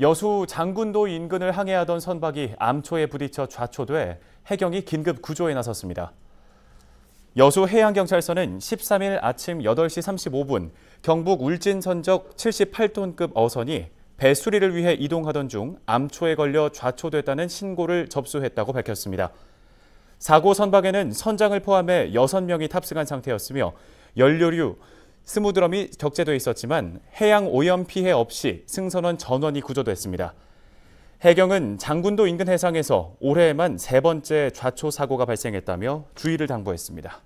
여수 장군도 인근을 항해하던 선박이 암초에 부딪혀 좌초돼 해경이 긴급 구조에 나섰습니다. 여수 해양경찰서는 13일 아침 8시 35분 경북 울진 선적 78톤급 어선이 배 수리를 위해 이동하던 중 암초에 걸려 좌초됐다는 신고를 접수했다고 밝혔습니다. 사고 선박에는 선장을 포함해 6명이 탑승한 상태였으며 연료류, 스무드럼이 적재어 있었지만 해양 오염 피해 없이 승선원 전원이 구조됐습니다. 해경은 장군도 인근 해상에서 올해에만 세 번째 좌초 사고가 발생했다며 주의를 당부했습니다.